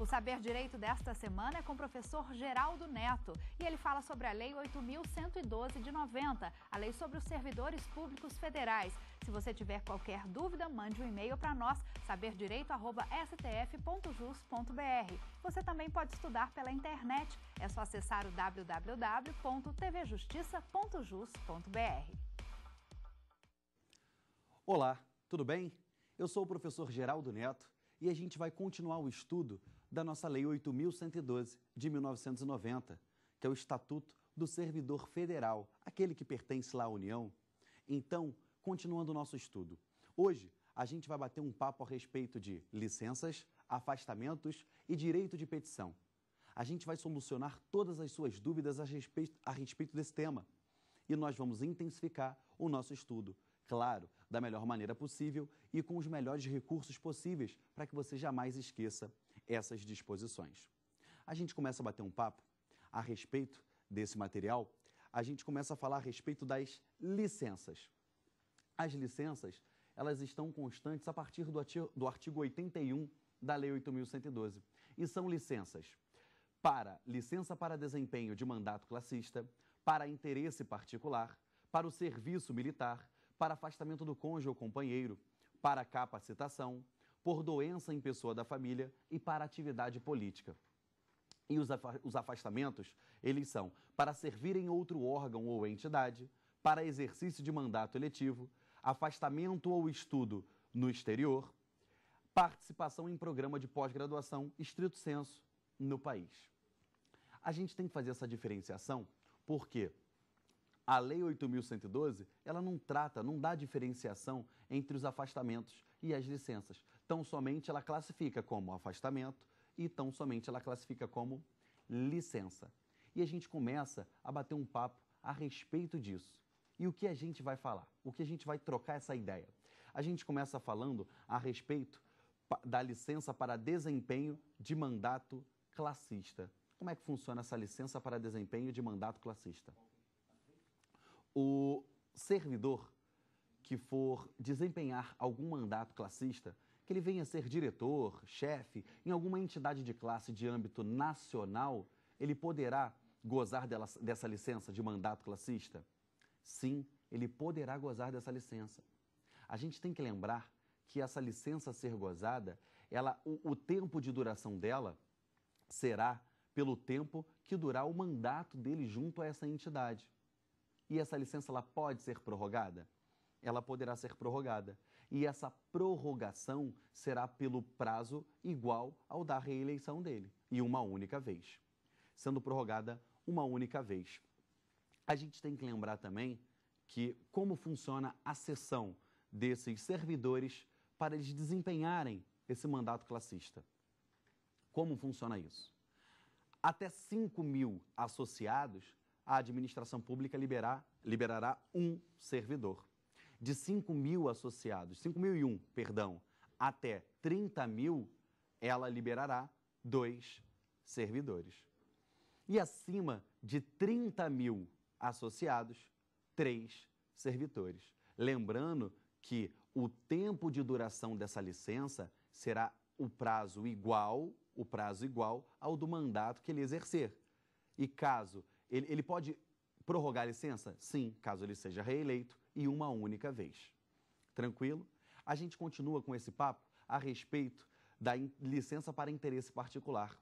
O Saber Direito desta semana é com o professor Geraldo Neto e ele fala sobre a Lei 8.112 de 90, a lei sobre os servidores públicos federais. Se você tiver qualquer dúvida, mande um e-mail para nós, saberdireito.stf.jus.br. Você também pode estudar pela internet. É só acessar o www.tvjustiça.jus.br. Olá, tudo bem? Eu sou o professor Geraldo Neto e a gente vai continuar o estudo da nossa Lei 8.112 de 1990, que é o Estatuto do Servidor Federal, aquele que pertence lá à União. Então, continuando o nosso estudo, hoje a gente vai bater um papo a respeito de licenças, afastamentos e direito de petição. A gente vai solucionar todas as suas dúvidas a respeito, a respeito desse tema. E nós vamos intensificar o nosso estudo, claro, da melhor maneira possível e com os melhores recursos possíveis para que você jamais esqueça essas disposições. A gente começa a bater um papo a respeito desse material, a gente começa a falar a respeito das licenças. As licenças, elas estão constantes a partir do artigo, 81 da Lei 8.112 e são licenças para licença para desempenho de mandato classista, para interesse particular, para o serviço militar, para afastamento do cônjuge ou companheiro, para capacitação, por doença em pessoa da família e para atividade política. E os afastamentos, eles são para servir em outro órgão ou entidade, para exercício de mandato eletivo, afastamento ou estudo no exterior, participação em programa de pós-graduação, estrito senso, no país. A gente tem que fazer essa diferenciação porque a Lei 8.112, ela não trata, não dá diferenciação entre os afastamentos e as licenças. Tão somente ela classifica como afastamento e tão somente ela classifica como licença. E a gente começa a bater um papo a respeito disso. E o que a gente vai falar? O que a gente vai trocar essa ideia? A gente começa falando a respeito da licença para desempenho de mandato classista. Como é que funciona essa licença para desempenho de mandato classista? O servidor que for desempenhar algum mandato classista que ele venha ser diretor, chefe em alguma entidade de classe de âmbito nacional, ele poderá gozar dela, dessa licença de mandato classista? Sim, ele poderá gozar dessa licença. A gente tem que lembrar que essa licença a ser gozada, ela, o, o tempo de duração dela será pelo tempo que durar o mandato dele junto a essa entidade. E essa licença ela pode ser prorrogada? Ela poderá ser prorrogada e essa prorrogação será pelo prazo igual ao da reeleição dele, e uma única vez, sendo prorrogada uma única vez. A gente tem que lembrar também que como funciona a sessão desses servidores para eles desempenharem esse mandato classista. Como funciona isso? Até 5 mil associados, a administração pública liberar, liberará um servidor de 5 mil associados, 5.001, perdão, até 30 mil, ela liberará dois servidores. E acima de 30 mil associados, três servidores. Lembrando que o tempo de duração dessa licença será o prazo igual, o prazo igual ao do mandato que ele exercer. E caso ele, ele pode prorrogar a licença? Sim, caso ele seja reeleito e uma única vez. Tranquilo? A gente continua com esse papo a respeito da licença para interesse particular.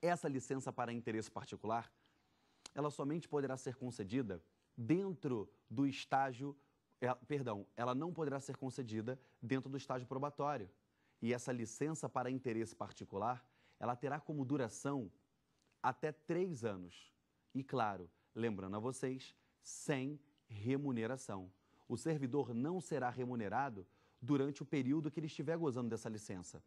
Essa licença para interesse particular, ela somente poderá ser concedida dentro do estágio, é, perdão, ela não poderá ser concedida dentro do estágio probatório. E essa licença para interesse particular, ela terá como duração até três anos. E claro, lembrando a vocês, sem remuneração. O servidor não será remunerado durante o período que ele estiver gozando dessa licença,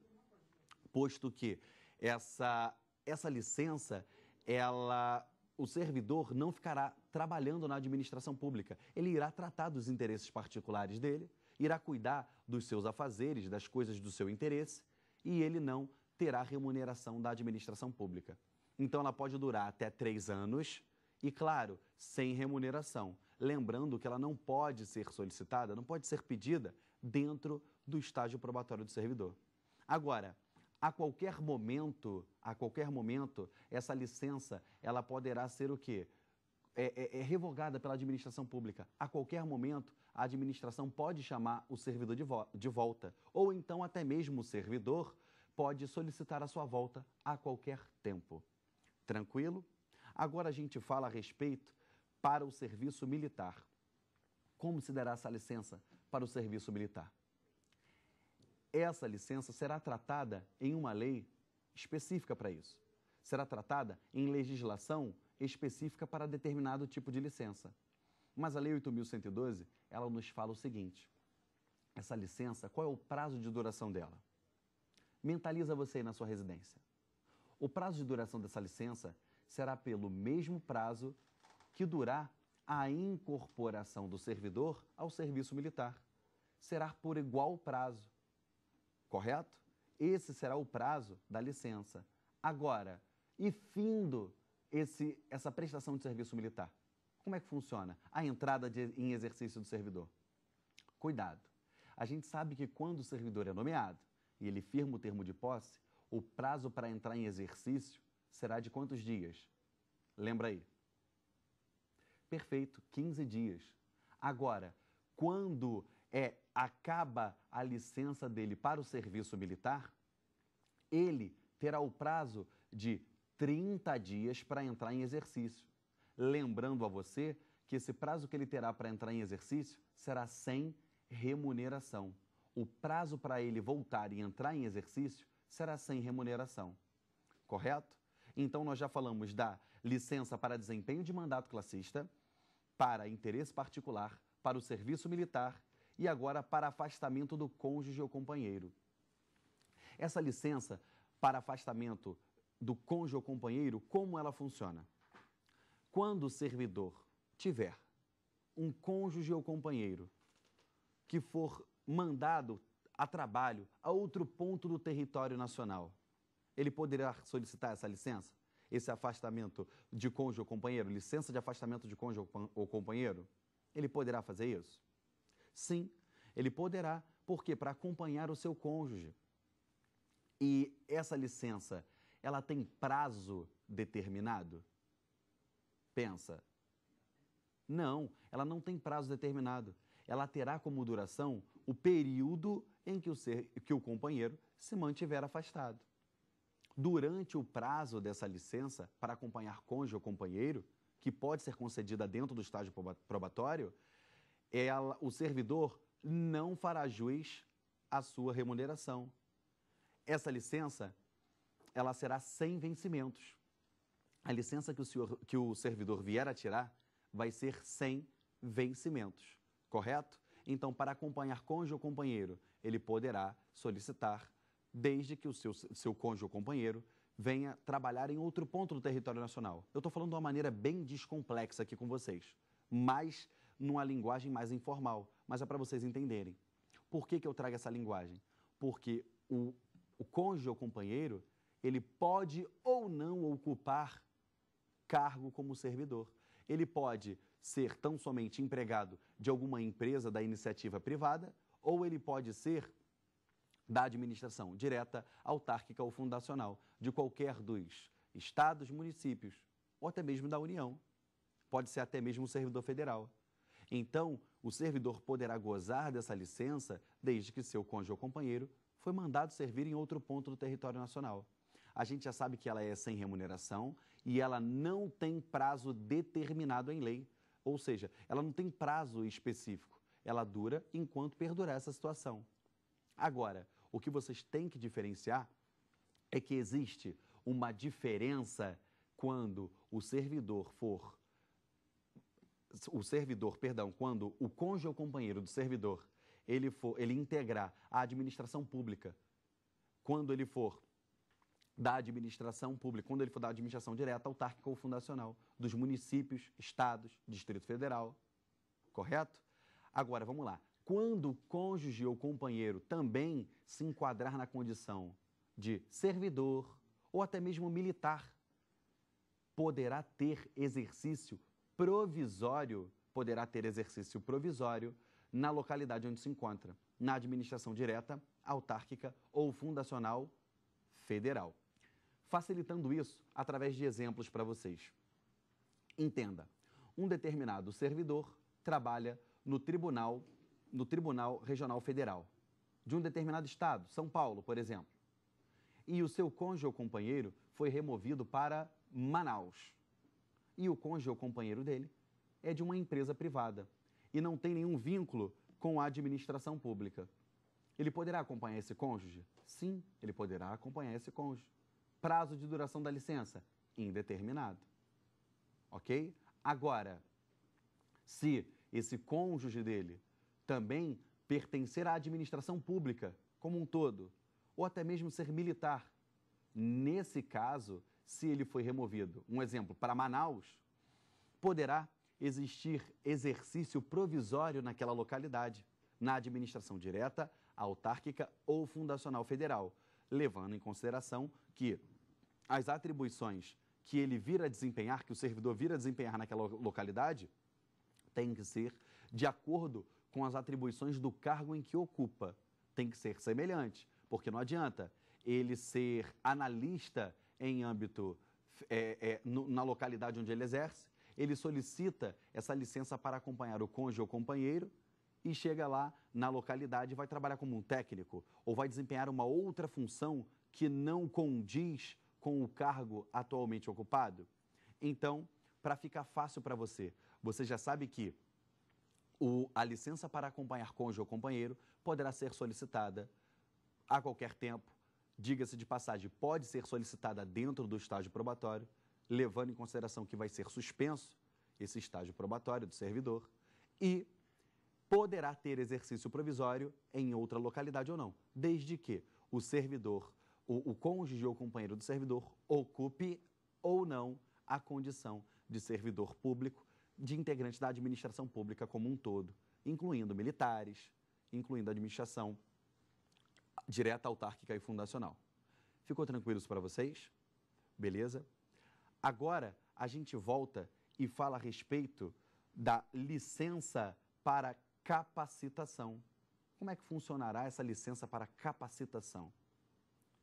posto que essa, essa licença, ela, o servidor não ficará trabalhando na administração pública. Ele irá tratar dos interesses particulares dele, irá cuidar dos seus afazeres, das coisas do seu interesse, e ele não terá remuneração da administração pública. Então, ela pode durar até três anos e, claro, sem remuneração. Lembrando que ela não pode ser solicitada, não pode ser pedida dentro do estágio probatório do servidor. Agora, a qualquer momento, a qualquer momento, essa licença ela poderá ser o quê? É, é, é, revogada pela administração pública. A qualquer momento, a administração pode chamar o servidor de, vo de volta, ou então até mesmo o servidor pode solicitar a sua volta a qualquer tempo. Tranquilo? Agora a gente fala a respeito para o serviço militar. Como se dará essa licença para o serviço militar? Essa licença será tratada em uma lei específica para isso. Será tratada em legislação específica para determinado tipo de licença. Mas a Lei 8.112, ela nos fala o seguinte, essa licença, qual é o prazo de duração dela? Mentaliza você aí na sua residência. O prazo de duração dessa licença será pelo mesmo prazo que durá a incorporação do servidor ao serviço militar. Será por igual prazo, correto? Esse será o prazo da licença. Agora, e findo esse, essa prestação de serviço militar, como é que funciona a entrada de, em exercício do servidor? Cuidado! A gente sabe que quando o servidor é nomeado e ele firma o termo de posse, o prazo para entrar em exercício será de quantos dias? Lembra aí, perfeito, 15 dias. Agora, quando é acaba a licença dele para o serviço militar, ele terá o prazo de 30 dias para entrar em exercício. Lembrando a você que esse prazo que ele terá para entrar em exercício será sem remuneração. O prazo para ele voltar e entrar em exercício será sem remuneração. Correto? Então, nós já falamos da licença para desempenho de mandato classista, para interesse particular, para o serviço militar e agora para afastamento do cônjuge ou companheiro. Essa licença para afastamento do cônjuge ou companheiro, como ela funciona? Quando o servidor tiver um cônjuge ou companheiro que for mandado a trabalho a outro ponto do território nacional, ele poderá solicitar essa licença? esse afastamento de cônjuge ou companheiro, licença de afastamento de cônjuge ou companheiro? Ele poderá fazer isso? Sim, ele poderá. Por quê? Para acompanhar o seu cônjuge. E essa licença, ela tem prazo determinado? Pensa. Não, ela não tem prazo determinado. Ela terá como duração o período em que o, ser, que o companheiro se mantiver afastado durante o prazo dessa licença para acompanhar cônjuge ou companheiro, que pode ser concedida dentro do estágio probatório, ela, o servidor não fará juiz à sua remuneração. Essa licença, ela será sem vencimentos. A licença que o, senhor, que o servidor vier a tirar vai ser sem vencimentos, correto? Então, para acompanhar cônjuge ou companheiro, ele poderá solicitar desde que o seu, seu cônjuge ou companheiro venha trabalhar em outro ponto do território nacional. Eu estou falando de uma maneira bem descomplexa aqui com vocês, mas numa linguagem mais informal, mas é para vocês entenderem. Por que, que eu trago essa linguagem? Porque o, o cônjuge ou companheiro, ele pode ou não ocupar cargo como servidor. Ele pode ser tão somente empregado de alguma empresa da iniciativa privada, ou ele pode ser da administração direta, autárquica ou fundacional de qualquer dos estados, municípios ou até mesmo da União. Pode ser até mesmo um servidor federal. Então, o servidor poderá gozar dessa licença desde que seu cônjuge ou companheiro foi mandado servir em outro ponto do território nacional. A gente já sabe que ela é sem remuneração e ela não tem prazo determinado em lei. Ou seja, ela não tem prazo específico. Ela dura enquanto perdurar essa situação. Agora, o que vocês têm que diferenciar é que existe uma diferença quando o servidor for o servidor, perdão, quando o cônjuge ou companheiro do servidor, ele for, ele integrar a administração pública. Quando ele for da administração pública, quando ele for da administração direta, autárquica ou fundacional, dos municípios, estados, Distrito Federal. Correto? Agora, vamos lá quando o cônjuge ou companheiro também se enquadrar na condição de servidor ou até mesmo militar, poderá ter exercício provisório, poderá ter exercício provisório na localidade onde se encontra, na administração direta, autárquica ou fundacional federal. Facilitando isso através de exemplos para vocês. Entenda, um determinado servidor trabalha no Tribunal no Tribunal Regional Federal, de um determinado estado, São Paulo, por exemplo, e o seu cônjuge ou companheiro foi removido para Manaus, e o cônjuge ou companheiro dele é de uma empresa privada e não tem nenhum vínculo com a administração pública. Ele poderá acompanhar esse cônjuge? Sim, ele poderá acompanhar esse cônjuge. Prazo de duração da licença? Indeterminado. Ok? Agora, se esse cônjuge dele também pertencer à administração pública como um todo, ou até mesmo ser militar. Nesse caso, se ele foi removido, um exemplo, para Manaus, poderá existir exercício provisório naquela localidade, na administração direta, autárquica ou fundacional federal, levando em consideração que as atribuições que ele vira desempenhar, que o servidor vira desempenhar naquela localidade, tem que ser de acordo com as atribuições do cargo em que ocupa. Tem que ser semelhante, porque não adianta ele ser analista em âmbito é, é, no, na localidade onde ele exerce, ele solicita essa licença para acompanhar o cônjuge ou companheiro e chega lá na localidade e vai trabalhar como um técnico ou vai desempenhar uma outra função que não condiz com o cargo atualmente ocupado. Então, para ficar fácil para você, você já sabe que o, a licença para acompanhar cônjuge ou companheiro poderá ser solicitada a qualquer tempo. Diga-se de passagem, pode ser solicitada dentro do estágio probatório, levando em consideração que vai ser suspenso esse estágio probatório do servidor e poderá ter exercício provisório em outra localidade ou não, desde que o servidor, o, o cônjuge ou companheiro do servidor, ocupe ou não a condição de servidor público de integrantes da administração pública como um todo, incluindo militares, incluindo a administração direta, autárquica e fundacional. Ficou tranquilos para vocês? Beleza? Agora a gente volta e fala a respeito da licença para capacitação. Como é que funcionará essa licença para capacitação?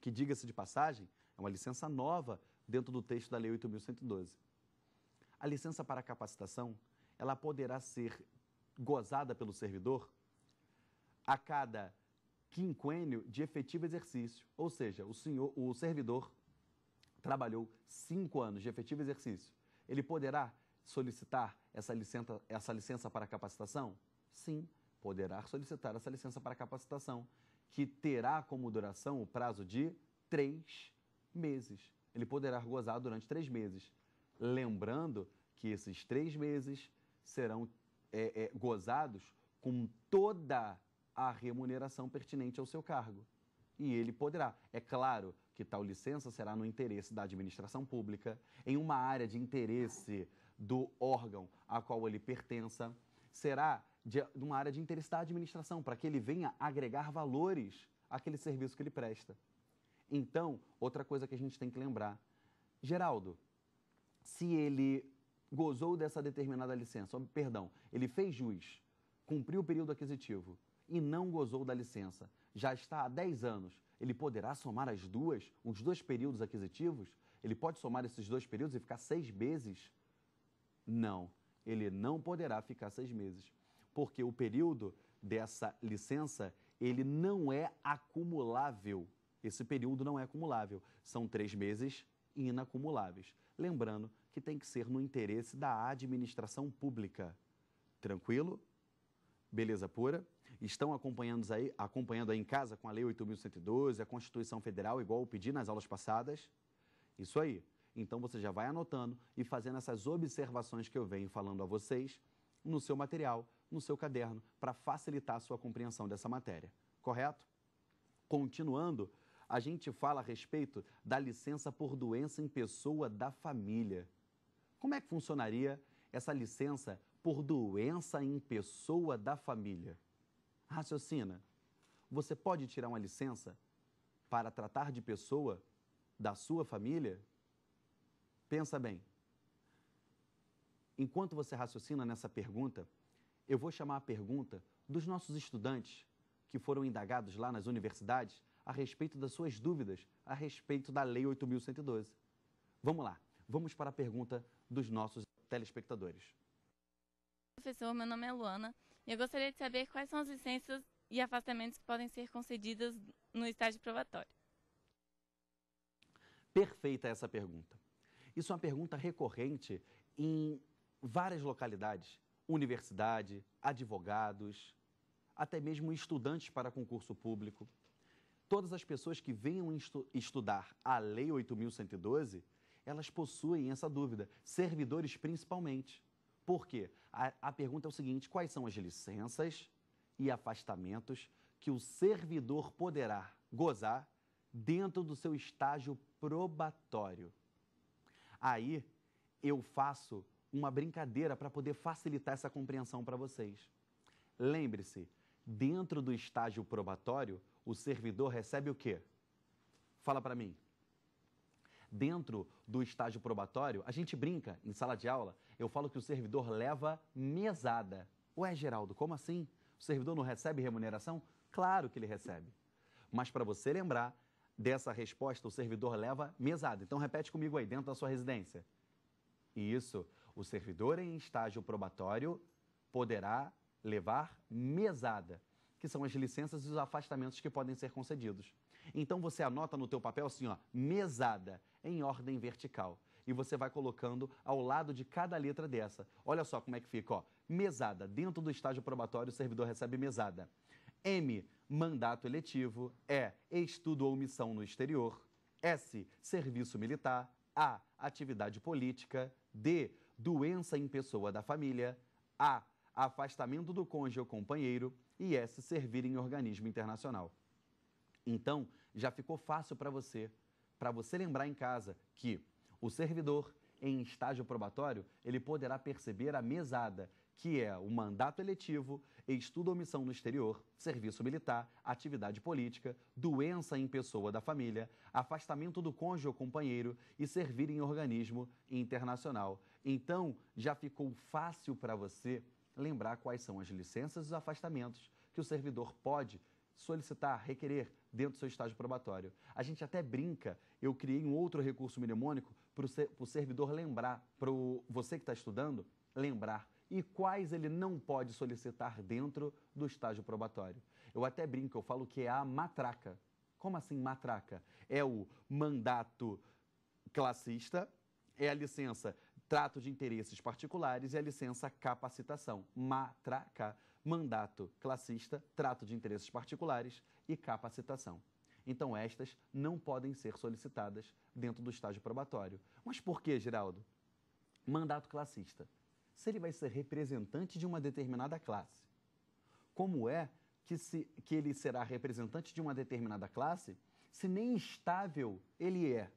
Que, diga-se de passagem, é uma licença nova dentro do texto da Lei 8.112 a licença para capacitação ela poderá ser gozada pelo servidor a cada quinquênio de efetivo exercício. Ou seja, o, senhor, o servidor trabalhou cinco anos de efetivo exercício. Ele poderá solicitar essa licença, essa licença para capacitação? Sim, poderá solicitar essa licença para capacitação, que terá como duração o prazo de três meses. Ele poderá gozar durante três meses. Lembrando que esses três meses serão é, é, gozados com toda a remuneração pertinente ao seu cargo. E ele poderá. É claro que tal licença será no interesse da administração pública, em uma área de interesse do órgão a qual ele pertença, será de uma área de interesse da administração, para que ele venha agregar valores àquele serviço que ele presta. Então, outra coisa que a gente tem que lembrar. Geraldo, se ele gozou dessa determinada licença, perdão, ele fez jus, cumpriu o período aquisitivo e não gozou da licença, já está há 10 anos, ele poderá somar as duas, os dois períodos aquisitivos? Ele pode somar esses dois períodos e ficar seis meses? Não, ele não poderá ficar seis meses, porque o período dessa licença, ele não é acumulável. Esse período não é acumulável, são três meses inacumuláveis. Lembrando que tem que ser no interesse da administração pública. Tranquilo? Beleza pura? Estão acompanhando aí, acompanhando aí em casa com a Lei 8.112, a Constituição Federal, igual eu pedi nas aulas passadas? Isso aí. Então você já vai anotando e fazendo essas observações que eu venho falando a vocês no seu material, no seu caderno, para facilitar a sua compreensão dessa matéria. Correto? Continuando, a gente fala a respeito da licença por doença em pessoa da família. Como é que funcionaria essa licença por doença em pessoa da família? Raciocina. Você pode tirar uma licença para tratar de pessoa da sua família? Pensa bem. Enquanto você raciocina nessa pergunta, eu vou chamar a pergunta dos nossos estudantes que foram indagados lá nas universidades a respeito das suas dúvidas a respeito da Lei 8.112. Vamos lá, vamos para a pergunta dos nossos telespectadores. Professor, meu nome é Luana e eu gostaria de saber quais são as licenças e afastamentos que podem ser concedidas no estágio probatório. Perfeita essa pergunta. Isso é uma pergunta recorrente em várias localidades, universidade, advogados, até mesmo estudantes para concurso público. Todas as pessoas que venham estu estudar a Lei 8.112, elas possuem essa dúvida, servidores principalmente. Por quê? A, a pergunta é o seguinte: quais são as licenças e afastamentos que o servidor poderá gozar dentro do seu estágio probatório? Aí eu faço uma brincadeira para poder facilitar essa compreensão para vocês. Lembre-se, dentro do estágio probatório, o servidor recebe o quê? Fala para mim. Dentro do estágio probatório, a gente brinca em sala de aula, eu falo que o servidor leva mesada. Ué, Geraldo, como assim? O servidor não recebe remuneração? Claro que ele recebe. Mas para você lembrar dessa resposta, o servidor leva mesada. Então repete comigo aí, dentro da sua residência. Isso, o servidor em estágio probatório poderá levar mesada que são as licenças e os afastamentos que podem ser concedidos. Então você anota no teu papel assim, ó, mesada, em ordem vertical. E você vai colocando ao lado de cada letra dessa. Olha só como é que fica, ó. Mesada, dentro do estágio probatório, o servidor recebe mesada. M, mandato eletivo. E, estudo ou missão no exterior. S, serviço militar. A, atividade política. D, doença em pessoa da família. A, afastamento do cônjuge ou companheiro e S servir em organismo internacional. Então, já ficou fácil para você, para você lembrar em casa que o servidor em estágio probatório, ele poderá perceber a mesada, que é o mandato eletivo, estudo ou missão no exterior, serviço militar, atividade política, doença em pessoa da família, afastamento do cônjuge ou companheiro e servir em organismo internacional. Então, já ficou fácil para você lembrar quais são as licenças e os afastamentos que o servidor pode solicitar, requerer dentro do seu estágio probatório. A gente até brinca, eu criei um outro recurso mnemônico para o servidor lembrar, para você que está estudando, lembrar e quais ele não pode solicitar dentro do estágio probatório. Eu até brinco, eu falo que é a matraca. Como assim matraca? É o mandato classista, é a licença trato de interesses particulares e a licença capacitação, matraca, mandato classista, trato de interesses particulares e capacitação. Então, estas não podem ser solicitadas dentro do estágio probatório. Mas por que, Geraldo? Mandato classista. Se ele vai ser representante de uma determinada classe, como é que, se, que ele será representante de uma determinada classe se nem estável ele é?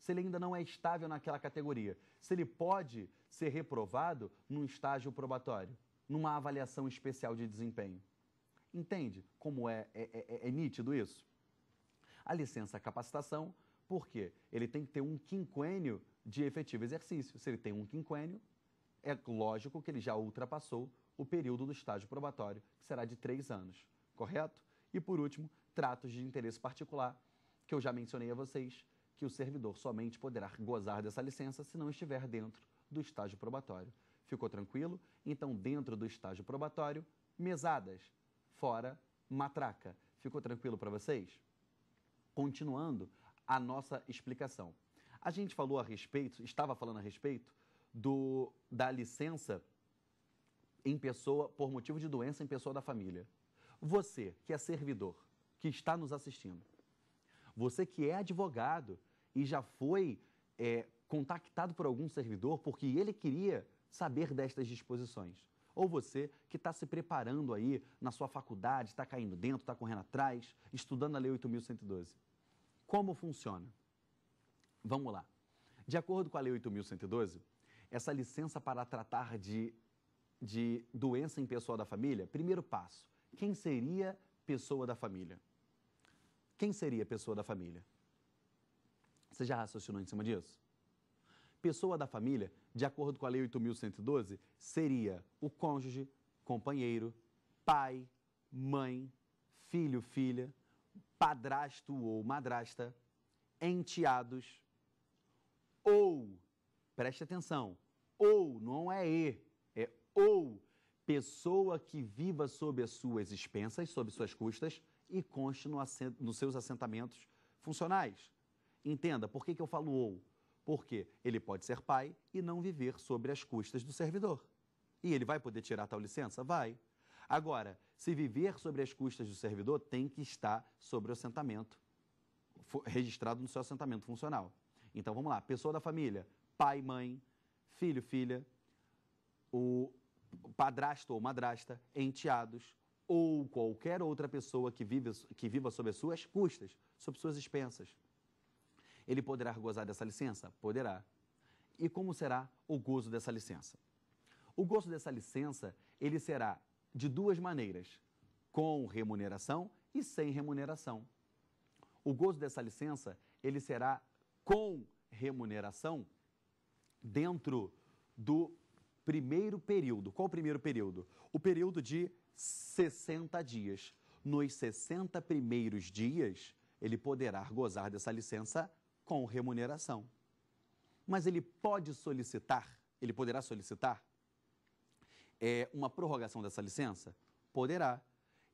se ele ainda não é estável naquela categoria, se ele pode ser reprovado num estágio probatório, numa avaliação especial de desempenho. Entende como é, é, é, é, é nítido isso? A licença é capacitação, por quê? Ele tem que ter um quinquênio de efetivo exercício. Se ele tem um quinquênio, é lógico que ele já ultrapassou o período do estágio probatório, que será de três anos, correto? E por último, tratos de interesse particular, que eu já mencionei a vocês, que o servidor somente poderá gozar dessa licença se não estiver dentro do estágio probatório. Ficou tranquilo? Então, dentro do estágio probatório, mesadas, fora matraca. Ficou tranquilo para vocês? Continuando a nossa explicação. A gente falou a respeito, estava falando a respeito do da licença em pessoa por motivo de doença em pessoa da família. Você que é servidor, que está nos assistindo, você que é advogado, e já foi é, contactado por algum servidor porque ele queria saber destas disposições. Ou você que está se preparando aí na sua faculdade, está caindo dentro, está correndo atrás, estudando a Lei 8.112. Como funciona? Vamos lá. De acordo com a Lei 8.112, essa licença para tratar de, de doença em pessoa da família, primeiro passo, quem seria pessoa da família? Quem seria pessoa da família? Você já raciocinou em cima disso? Pessoa da família, de acordo com a Lei 8.112, seria o cônjuge, companheiro, pai, mãe, filho, filha, padrasto ou madrasta, enteados, ou, preste atenção, ou, não é e, é ou, pessoa que viva sob as suas expensas, sob suas custas, e conste no nos seus assentamentos funcionais. Entenda por que, que eu falo ou. Porque ele pode ser pai e não viver sobre as custas do servidor. E ele vai poder tirar tal licença? Vai. Agora, se viver sobre as custas do servidor, tem que estar sobre o assentamento, registrado no seu assentamento funcional. Então vamos lá, pessoa da família, pai, mãe, filho, filha, o padrasto ou madrasta, enteados ou qualquer outra pessoa que, vive, que viva sob as suas custas, sob suas expensas. Ele poderá gozar dessa licença? Poderá. E como será o gozo dessa licença? O gozo dessa licença, ele será de duas maneiras, com remuneração e sem remuneração. O gozo dessa licença, ele será com remuneração dentro do primeiro período. Qual o primeiro período? O período de 60 dias. Nos 60 primeiros dias, ele poderá gozar dessa licença com remuneração. Mas ele pode solicitar, ele poderá solicitar é, uma prorrogação dessa licença? Poderá.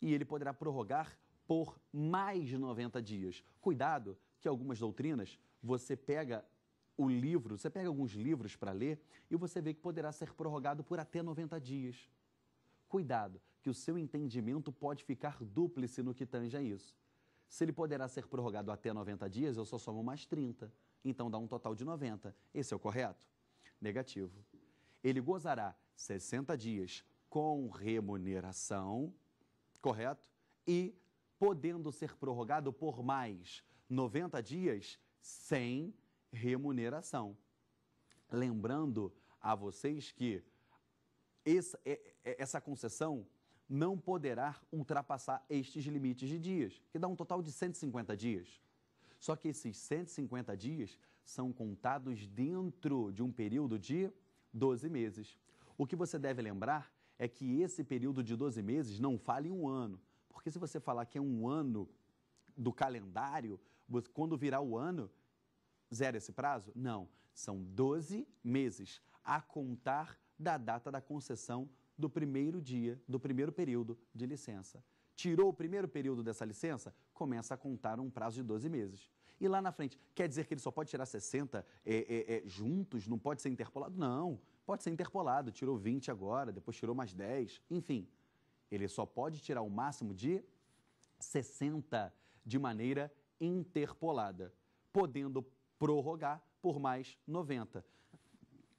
E ele poderá prorrogar por mais 90 dias. Cuidado que algumas doutrinas você pega o livro, você pega alguns livros para ler e você vê que poderá ser prorrogado por até 90 dias. Cuidado, que o seu entendimento pode ficar dúplice no que tange a isso. Se ele poderá ser prorrogado até 90 dias, eu só somo mais 30. Então dá um total de 90. Esse é o correto? Negativo. Ele gozará 60 dias com remuneração, correto? E podendo ser prorrogado por mais 90 dias sem remuneração. Lembrando a vocês que essa, é, é, essa concessão não poderá ultrapassar estes limites de dias, que dá um total de 150 dias. Só que esses 150 dias são contados dentro de um período de 12 meses. O que você deve lembrar é que esse período de 12 meses não fale um ano, porque se você falar que é um ano do calendário, quando virar o ano, zera esse prazo? Não, são 12 meses a contar da data da concessão do primeiro dia, do primeiro período de licença. Tirou o primeiro período dessa licença, começa a contar um prazo de 12 meses. E lá na frente, quer dizer que ele só pode tirar 60 é, é, é, juntos? Não pode ser interpolado? Não, pode ser interpolado. Tirou 20 agora, depois tirou mais 10, enfim. Ele só pode tirar o máximo de 60 de maneira interpolada, podendo prorrogar por mais 90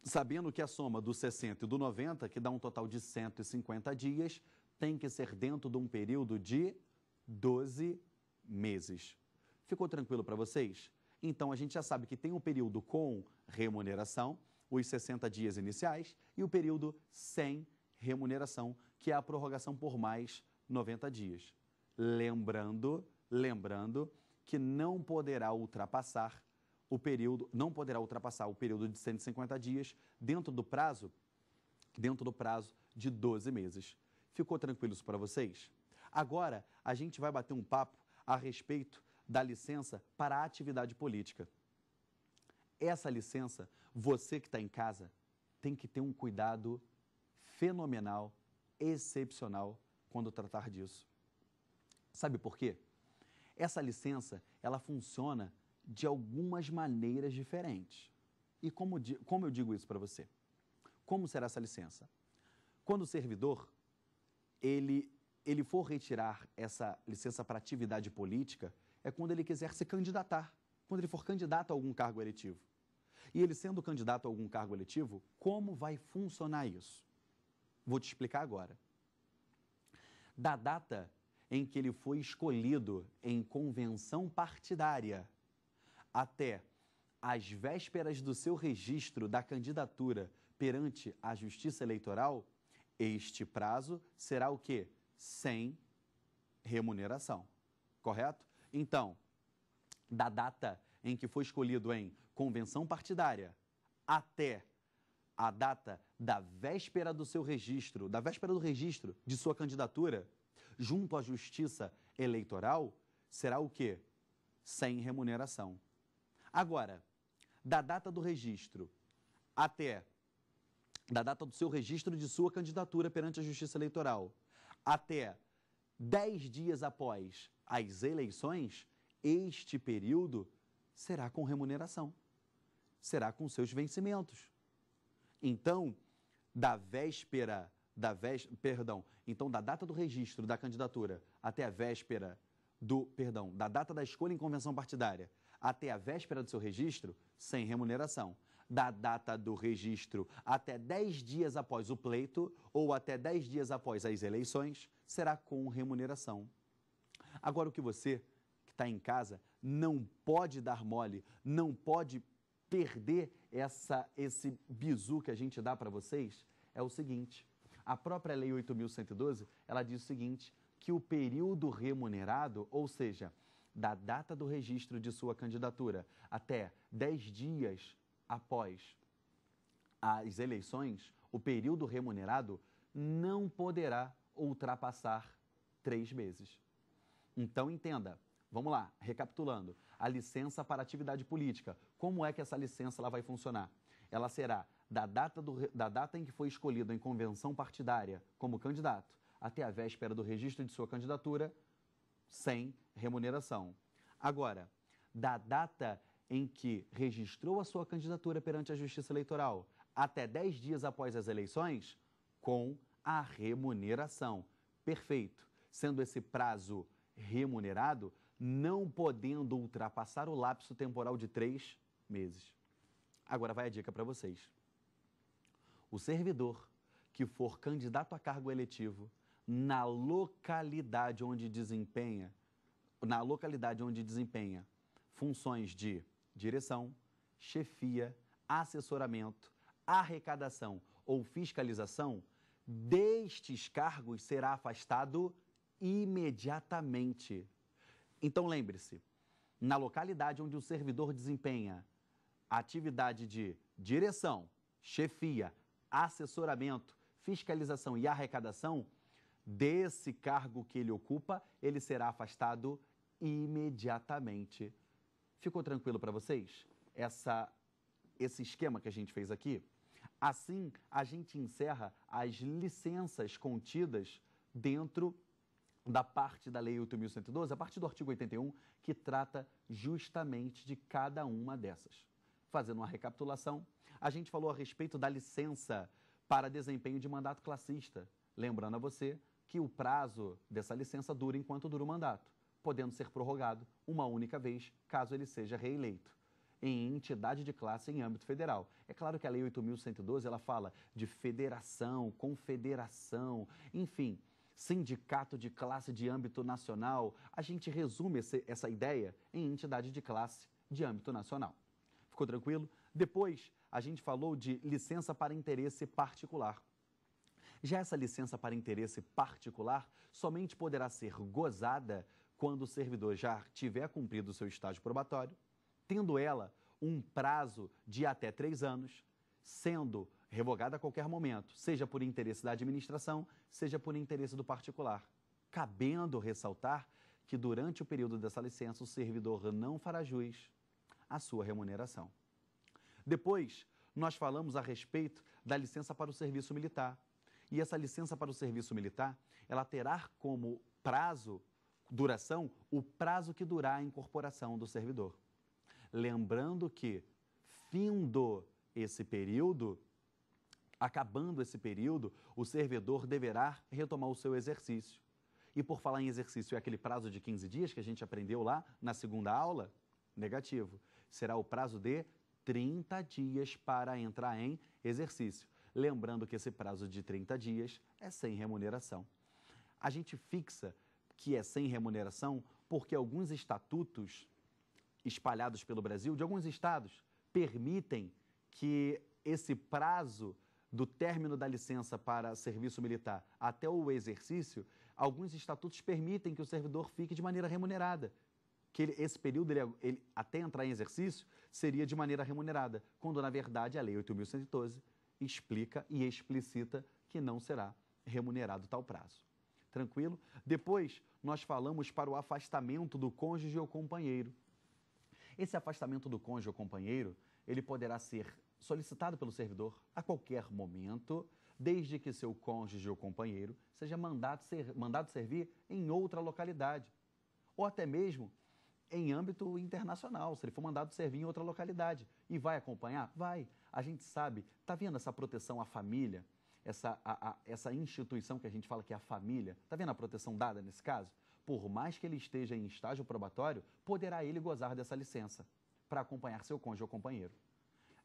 sabendo que a soma dos 60 e do 90, que dá um total de 150 dias, tem que ser dentro de um período de 12 meses. Ficou tranquilo para vocês? Então a gente já sabe que tem um período com remuneração, os 60 dias iniciais, e o período sem remuneração, que é a prorrogação por mais 90 dias. Lembrando, lembrando que não poderá ultrapassar o período, não poderá ultrapassar o período de 150 dias dentro do prazo, dentro do prazo de 12 meses. Ficou tranquilo isso para vocês? Agora a gente vai bater um papo a respeito da licença para a atividade política. Essa licença, você que está em casa, tem que ter um cuidado fenomenal, excepcional quando tratar disso. Sabe por quê? Essa licença, ela funciona de algumas maneiras diferentes. E como, como eu digo isso para você? Como será essa licença? Quando o servidor ele, ele for retirar essa licença para atividade política, é quando ele quiser se candidatar, quando ele for candidato a algum cargo eletivo. E ele sendo candidato a algum cargo eletivo, como vai funcionar isso? Vou te explicar agora. Da data em que ele foi escolhido em convenção partidária até as vésperas do seu registro da candidatura perante a Justiça Eleitoral, este prazo será o quê? Sem remuneração, correto? Então, da data em que foi escolhido em convenção partidária até a data da véspera do seu registro, da véspera do registro de sua candidatura, junto à Justiça Eleitoral, será o quê? Sem remuneração. Agora, da data do registro até da data do seu registro de sua candidatura perante a Justiça Eleitoral até 10 dias após as eleições, este período será com remuneração, será com seus vencimentos. Então, da véspera da vés perdão, então da data do registro da candidatura até a véspera do, perdão, da data da escolha em convenção partidária até a véspera do seu registro sem remuneração. Da data do registro até 10 dias após o pleito ou até 10 dias após as eleições será com remuneração. Agora, o que você que está em casa não pode dar mole, não pode perder essa, esse bizu que a gente dá para vocês é o seguinte. A própria Lei 8.112, ela diz o seguinte, que o período remunerado, ou seja, da data do registro de sua candidatura até 10 dias após as eleições, o período remunerado não poderá ultrapassar três meses. Então entenda, vamos lá, recapitulando, a licença para atividade política, como é que essa licença ela vai funcionar? Ela será da data, do, da data em que foi escolhido em convenção partidária como candidato até a véspera do registro de sua candidatura, sem remuneração. Agora, da data em que registrou a sua candidatura perante a Justiça Eleitoral até 10 dias após as eleições, com a remuneração. Perfeito. Sendo esse prazo remunerado, não podendo ultrapassar o lapso temporal de três meses. Agora vai a dica para vocês. O servidor que for candidato a cargo eletivo na localidade onde desempenha, na localidade onde desempenha funções de direção, chefia, assessoramento, arrecadação ou fiscalização, destes cargos será afastado imediatamente. Então lembre-se, na localidade onde o servidor desempenha atividade de direção, chefia, assessoramento, fiscalização e arrecadação, desse cargo que ele ocupa, ele será afastado imediatamente. Ficou tranquilo para vocês? Essa, esse esquema que a gente fez aqui? Assim, a gente encerra as licenças contidas dentro da parte da Lei 8.112, a partir do artigo 81, que trata justamente de cada uma dessas. Fazendo uma recapitulação, a gente falou a respeito da licença para desempenho de mandato classista. Lembrando a você que o prazo dessa licença dure enquanto dura o mandato, podendo ser prorrogado uma única vez, caso ele seja reeleito em entidade de classe em âmbito federal. É claro que a Lei 8.112 ela fala de federação, confederação, enfim, sindicato de classe de âmbito nacional. A gente resume esse, essa ideia em entidade de classe de âmbito nacional. Ficou tranquilo? Depois a gente falou de licença para interesse particular. Já essa licença para interesse particular somente poderá ser gozada quando o servidor já tiver cumprido seu estágio probatório, tendo ela um prazo de até três anos, sendo revogada a qualquer momento, seja por interesse da administração, seja por interesse do particular. Cabendo ressaltar que durante o período dessa licença o servidor não fará jus à sua remuneração. Depois, nós falamos a respeito da licença para o serviço militar, e essa licença para o serviço militar, ela terá como prazo, duração, o prazo que durar a incorporação do servidor. Lembrando que, findo esse período, acabando esse período, o servidor deverá retomar o seu exercício. E por falar em exercício, é aquele prazo de 15 dias que a gente aprendeu lá na segunda aula? Negativo. Será o prazo de 30 dias para entrar em exercício. Lembrando que esse prazo de 30 dias é sem remuneração. A gente fixa que é sem remuneração porque alguns estatutos espalhados pelo Brasil, de alguns estados, permitem que esse prazo do término da licença para serviço militar até o exercício, alguns estatutos permitem que o servidor fique de maneira remunerada. Que ele, esse período, ele, é, ele, até entrar em exercício, seria de maneira remunerada, quando na verdade a Lei 8.112 explica e explicita que não será remunerado tal prazo. Tranquilo? Depois, nós falamos para o afastamento do cônjuge ou companheiro. Esse afastamento do cônjuge ou companheiro, ele poderá ser solicitado pelo servidor a qualquer momento, desde que seu cônjuge ou companheiro seja mandado, ser, mandado servir em outra localidade, ou até mesmo em âmbito internacional, se ele for mandado servir em outra localidade. E vai acompanhar? Vai a gente sabe, tá vendo essa proteção à família, essa, a, a, essa instituição que a gente fala que é a família, tá vendo a proteção dada nesse caso? Por mais que ele esteja em estágio probatório, poderá ele gozar dessa licença para acompanhar seu cônjuge ou companheiro.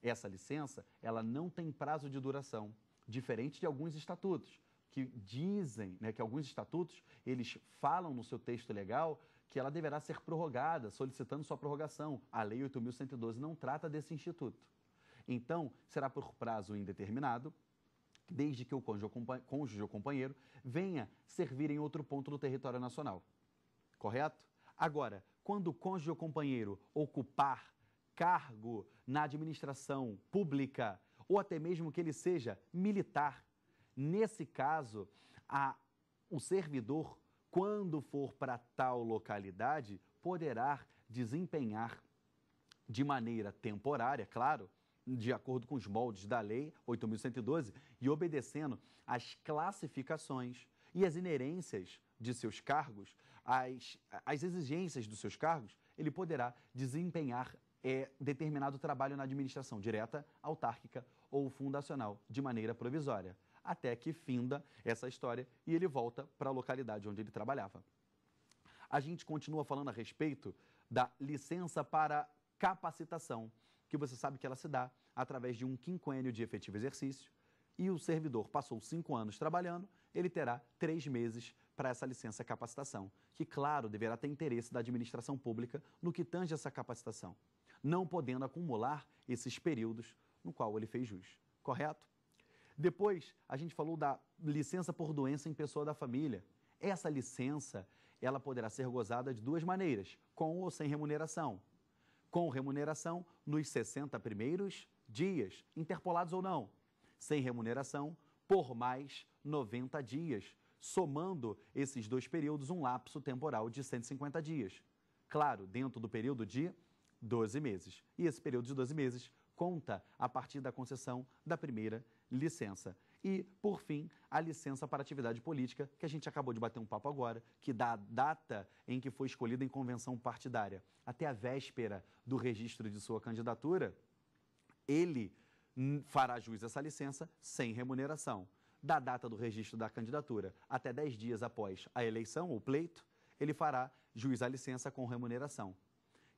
Essa licença, ela não tem prazo de duração, diferente de alguns estatutos que dizem, né, que alguns estatutos, eles falam no seu texto legal que ela deverá ser prorrogada, solicitando sua prorrogação. A Lei 8.112 não trata desse instituto. Então, será por prazo indeterminado, desde que o cônjuge ou companheiro venha servir em outro ponto do território nacional. Correto? Agora, quando o cônjuge ou companheiro ocupar cargo na administração pública ou até mesmo que ele seja militar, nesse caso, a, o servidor, quando for para tal localidade, poderá desempenhar de maneira temporária, claro, de acordo com os moldes da Lei 8.112 e obedecendo às classificações e às inerências de seus cargos, às, às exigências dos seus cargos, ele poderá desempenhar é, determinado trabalho na administração direta, autárquica ou fundacional de maneira provisória, até que finda essa história e ele volta para a localidade onde ele trabalhava. A gente continua falando a respeito da licença para capacitação que você sabe que ela se dá através de um quinquênio de efetivo exercício, e o servidor passou cinco anos trabalhando, ele terá três meses para essa licença capacitação, que, claro, deverá ter interesse da administração pública no que tange essa capacitação, não podendo acumular esses períodos no qual ele fez jus. Correto? Depois, a gente falou da licença por doença em pessoa da família. Essa licença, ela poderá ser gozada de duas maneiras, com ou sem remuneração com remuneração nos 60 primeiros dias, interpolados ou não, sem remuneração por mais 90 dias, somando esses dois períodos um lapso temporal de 150 dias. Claro, dentro do período de 12 meses. E esse período de 12 meses conta a partir da concessão da primeira licença. E, por fim, a licença para atividade política, que a gente acabou de bater um papo agora, que dá a data em que foi escolhida em convenção partidária até a véspera do registro de sua candidatura, ele fará juiz essa licença sem remuneração. Da data do registro da candidatura até 10 dias após a eleição ou pleito, ele fará juiz a licença com remuneração.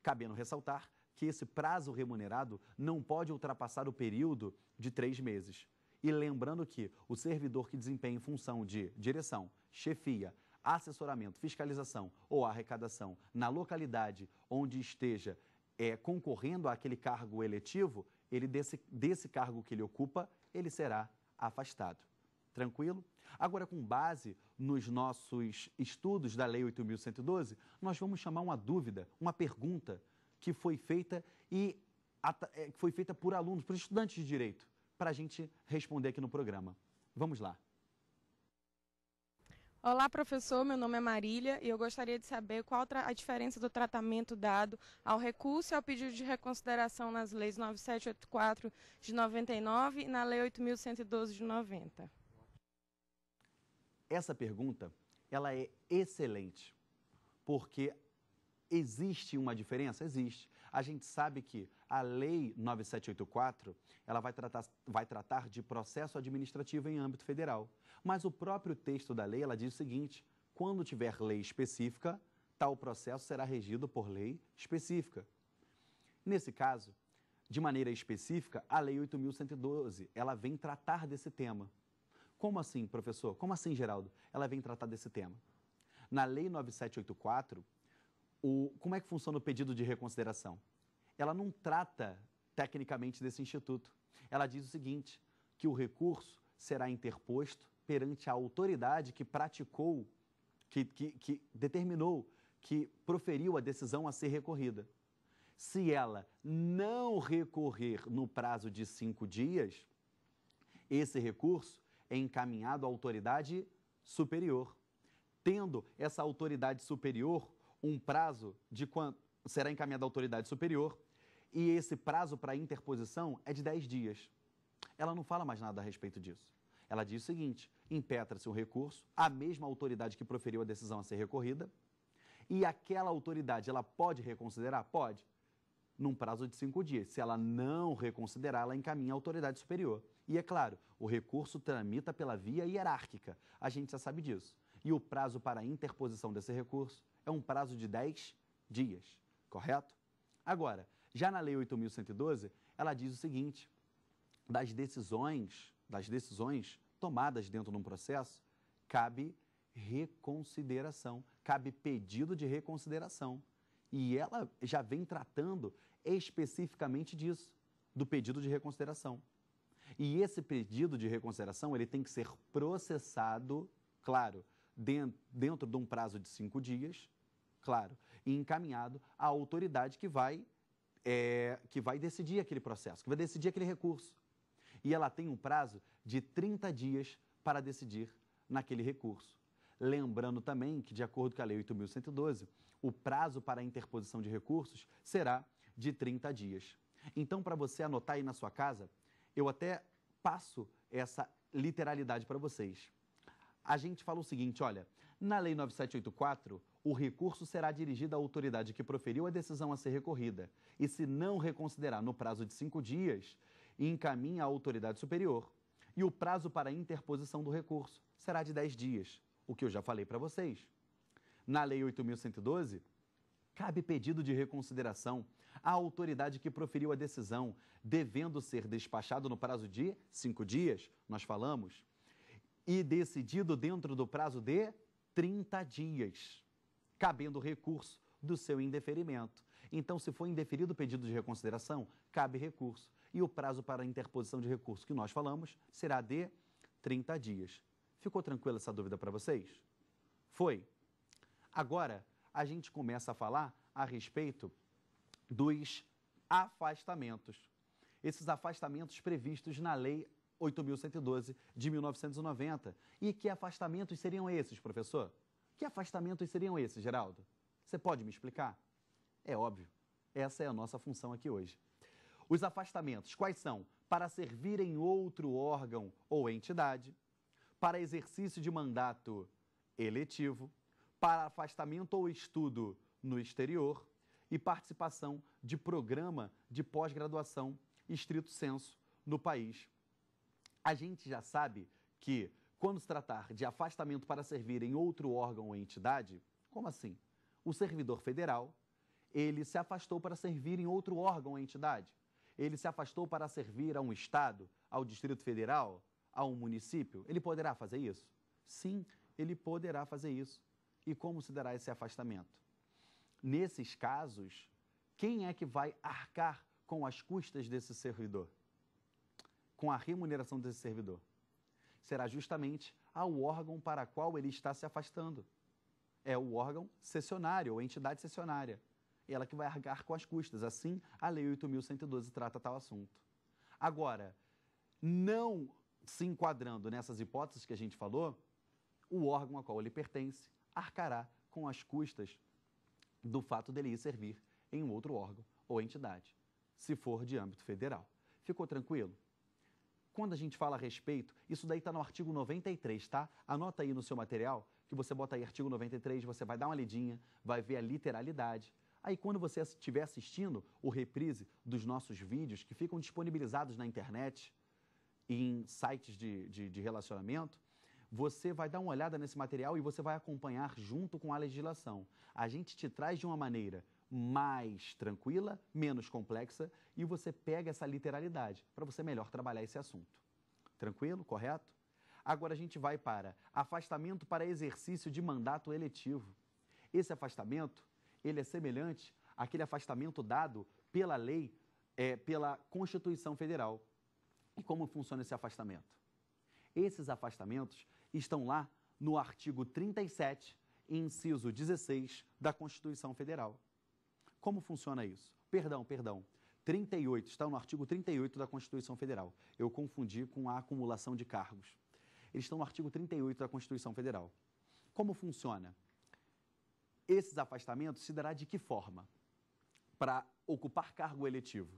Cabendo ressaltar que esse prazo remunerado não pode ultrapassar o período de três meses. E lembrando que o servidor que desempenha função de direção, chefia, assessoramento, fiscalização ou arrecadação na localidade onde esteja é, concorrendo àquele cargo eletivo, ele desse, desse cargo que ele ocupa, ele será afastado. Tranquilo? Agora, com base nos nossos estudos da Lei 8.112, nós vamos chamar uma dúvida, uma pergunta que foi feita e é, foi feita por alunos, por estudantes de direito para a gente responder aqui no programa. Vamos lá. Olá, professor. Meu nome é Marília e eu gostaria de saber qual a diferença do tratamento dado ao recurso e ao pedido de reconsideração nas leis 9784 de 99 e na lei 8112 de 90. Essa pergunta, ela é excelente, porque existe uma diferença? Existe. A gente sabe que a Lei 9784, ela vai tratar, vai tratar de processo administrativo em âmbito federal. Mas o próprio texto da lei, ela diz o seguinte, quando tiver lei específica, tal processo será regido por lei específica. Nesse caso, de maneira específica, a Lei 8.112, ela vem tratar desse tema. Como assim, professor? Como assim, Geraldo? Ela vem tratar desse tema. Na Lei 9784, o, como é que funciona o pedido de reconsideração? Ela não trata tecnicamente desse instituto. Ela diz o seguinte, que o recurso será interposto perante a autoridade que praticou, que, que, que determinou, que proferiu a decisão a ser recorrida. Se ela não recorrer no prazo de cinco dias, esse recurso é encaminhado à autoridade superior, tendo essa autoridade superior um prazo de quando será encaminhada à autoridade superior e esse prazo para interposição é de 10 dias. Ela não fala mais nada a respeito disso. Ela diz o seguinte: impetra-se o um recurso, a mesma autoridade que proferiu a decisão a ser recorrida, e aquela autoridade ela pode reconsiderar? Pode, num prazo de cinco dias. Se ela não reconsiderar, ela encaminha a autoridade superior. E é claro, o recurso tramita pela via hierárquica, a gente já sabe disso. E o prazo para interposição desse recurso é um prazo de 10 dias, correto? Agora, já na Lei 8.112, ela diz o seguinte: das decisões, das decisões tomadas dentro de um processo, cabe reconsideração, cabe pedido de reconsideração. E ela já vem tratando especificamente disso, do pedido de reconsideração. E esse pedido de reconsideração, ele tem que ser processado, claro, dentro, de um prazo de cinco dias, claro, e encaminhado à autoridade que vai, é, que vai decidir aquele processo, que vai decidir aquele recurso. E ela tem um prazo de 30 dias para decidir naquele recurso. Lembrando também que, de acordo com a Lei 8.112, o prazo para a interposição de recursos será de 30 dias. Então, para você anotar aí na sua casa, eu até passo essa literalidade para vocês a gente fala o seguinte, olha, na Lei 9784, o recurso será dirigido à autoridade que proferiu a decisão a ser recorrida e, se não reconsiderar no prazo de cinco dias, encaminha à autoridade superior. E o prazo para interposição do recurso será de dez dias, o que eu já falei para vocês. Na Lei 8.112, cabe pedido de reconsideração à autoridade que proferiu a decisão, devendo ser despachado no prazo de cinco dias, nós falamos e decidido dentro do prazo de 30 dias, cabendo recurso do seu indeferimento. Então, se for indeferido o pedido de reconsideração, cabe recurso. E o prazo para interposição de recurso que nós falamos será de 30 dias. Ficou tranquila essa dúvida para vocês? Foi. Agora, a gente começa a falar a respeito dos afastamentos. Esses afastamentos previstos na lei 8.112 de 1990. E que afastamentos seriam esses, professor? Que afastamentos seriam esses, Geraldo? Você pode me explicar? É óbvio. Essa é a nossa função aqui hoje. Os afastamentos, quais são? Para servir em outro órgão ou entidade, para exercício de mandato eletivo, para afastamento ou estudo no exterior e participação de programa de pós-graduação, estrito senso, no país a gente já sabe que, quando se tratar de afastamento para servir em outro órgão ou entidade, como assim? O servidor federal, ele se afastou para servir em outro órgão ou entidade. Ele se afastou para servir a um Estado, ao Distrito Federal, a um município. Ele poderá fazer isso? Sim, ele poderá fazer isso. E como se dará esse afastamento? Nesses casos, quem é que vai arcar com as custas desse servidor? com a remuneração desse servidor? Será justamente ao órgão para qual ele está se afastando. É o órgão cessionário ou entidade cessionária. Ela que vai arcar com as custas. Assim, a Lei 8.112 trata tal assunto. Agora, não se enquadrando nessas hipóteses que a gente falou, o órgão a qual ele pertence arcará com as custas do fato dele ir servir em um outro órgão ou entidade, se for de âmbito federal. Ficou tranquilo? Quando a gente fala a respeito, isso daí está no artigo 93, tá? Anota aí no seu material, que você bota aí artigo 93, você vai dar uma lidinha, vai ver a literalidade. Aí quando você estiver assistindo o reprise dos nossos vídeos, que ficam disponibilizados na internet, em sites de, de, de relacionamento, você vai dar uma olhada nesse material e você vai acompanhar junto com a legislação. A gente te traz de uma maneira mais tranquila, menos complexa e você pega essa literalidade para você melhor trabalhar esse assunto. Tranquilo? Correto? Agora a gente vai para afastamento para exercício de mandato eletivo. Esse afastamento, ele é semelhante àquele afastamento dado pela lei, é, pela Constituição Federal. E como funciona esse afastamento? Esses afastamentos estão lá no artigo 37, inciso 16 da Constituição Federal. Como funciona isso? Perdão, perdão. 38, está no artigo 38 da Constituição Federal. Eu confundi com a acumulação de cargos. Eles estão no artigo 38 da Constituição Federal. Como funciona? Esses afastamentos se dará de que forma? Para ocupar cargo eletivo.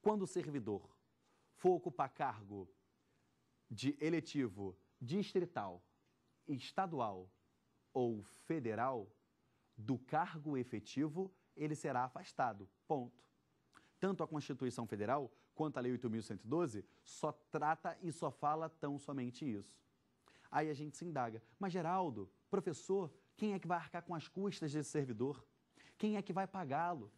Quando o servidor for ocupar cargo de eletivo distrital, estadual ou federal, do cargo efetivo ele será afastado. Ponto. Tanto a Constituição Federal quanto a Lei 8.112 só trata e só fala tão somente isso. Aí a gente se indaga, mas Geraldo, professor, quem é que vai arcar com as custas desse servidor? Quem é que vai pagá-lo?